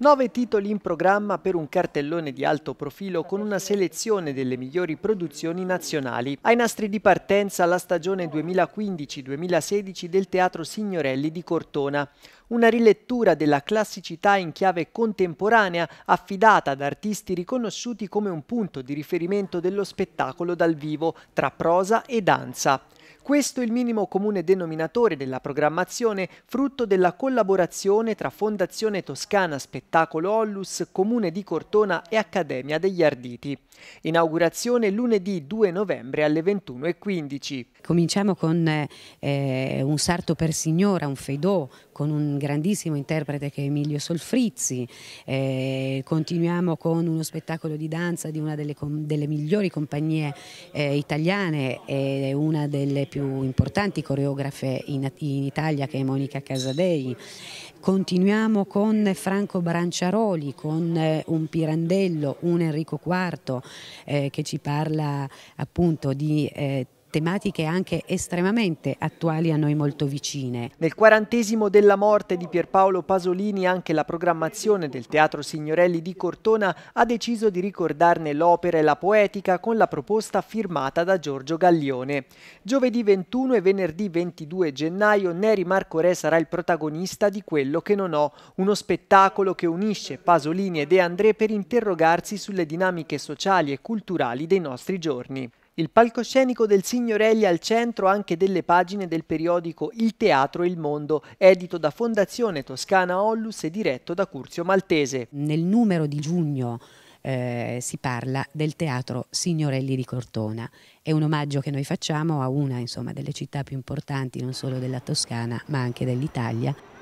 Nove titoli in programma per un cartellone di alto profilo con una selezione delle migliori produzioni nazionali. Ai nastri di partenza la stagione 2015-2016 del Teatro Signorelli di Cortona. Una rilettura della classicità in chiave contemporanea affidata ad artisti riconosciuti come un punto di riferimento dello spettacolo dal vivo tra prosa e danza. Questo è il minimo comune denominatore della programmazione frutto della collaborazione tra Fondazione Toscana Spettacolo Ollus, Comune di Cortona e Accademia degli Arditi. Inaugurazione lunedì 2 novembre alle 21.15. Cominciamo con eh, un sarto per signora, un feidò, con un grandissimo interprete che è Emilio Solfrizzi. Eh, continuiamo con uno spettacolo di danza di una delle, delle migliori compagnie eh, italiane e eh, una delle più più importanti coreografe in, in Italia che è Monica Casadei. Continuiamo con Franco Branciaroli, con eh, un Pirandello, un Enrico IV eh, che ci parla appunto di eh, tematiche anche estremamente attuali a noi molto vicine. Nel quarantesimo della morte di Pierpaolo Pasolini anche la programmazione del Teatro Signorelli di Cortona ha deciso di ricordarne l'opera e la poetica con la proposta firmata da Giorgio Gaglione. Giovedì 21 e venerdì 22 gennaio Neri Marco Re sarà il protagonista di Quello che non ho, uno spettacolo che unisce Pasolini e De André per interrogarsi sulle dinamiche sociali e culturali dei nostri giorni. Il palcoscenico del Signorelli al centro anche delle pagine del periodico Il Teatro e il Mondo, edito da Fondazione Toscana Ollus e diretto da Curzio Maltese. Nel numero di giugno eh, si parla del teatro Signorelli di Cortona. È un omaggio che noi facciamo a una insomma, delle città più importanti non solo della Toscana ma anche dell'Italia.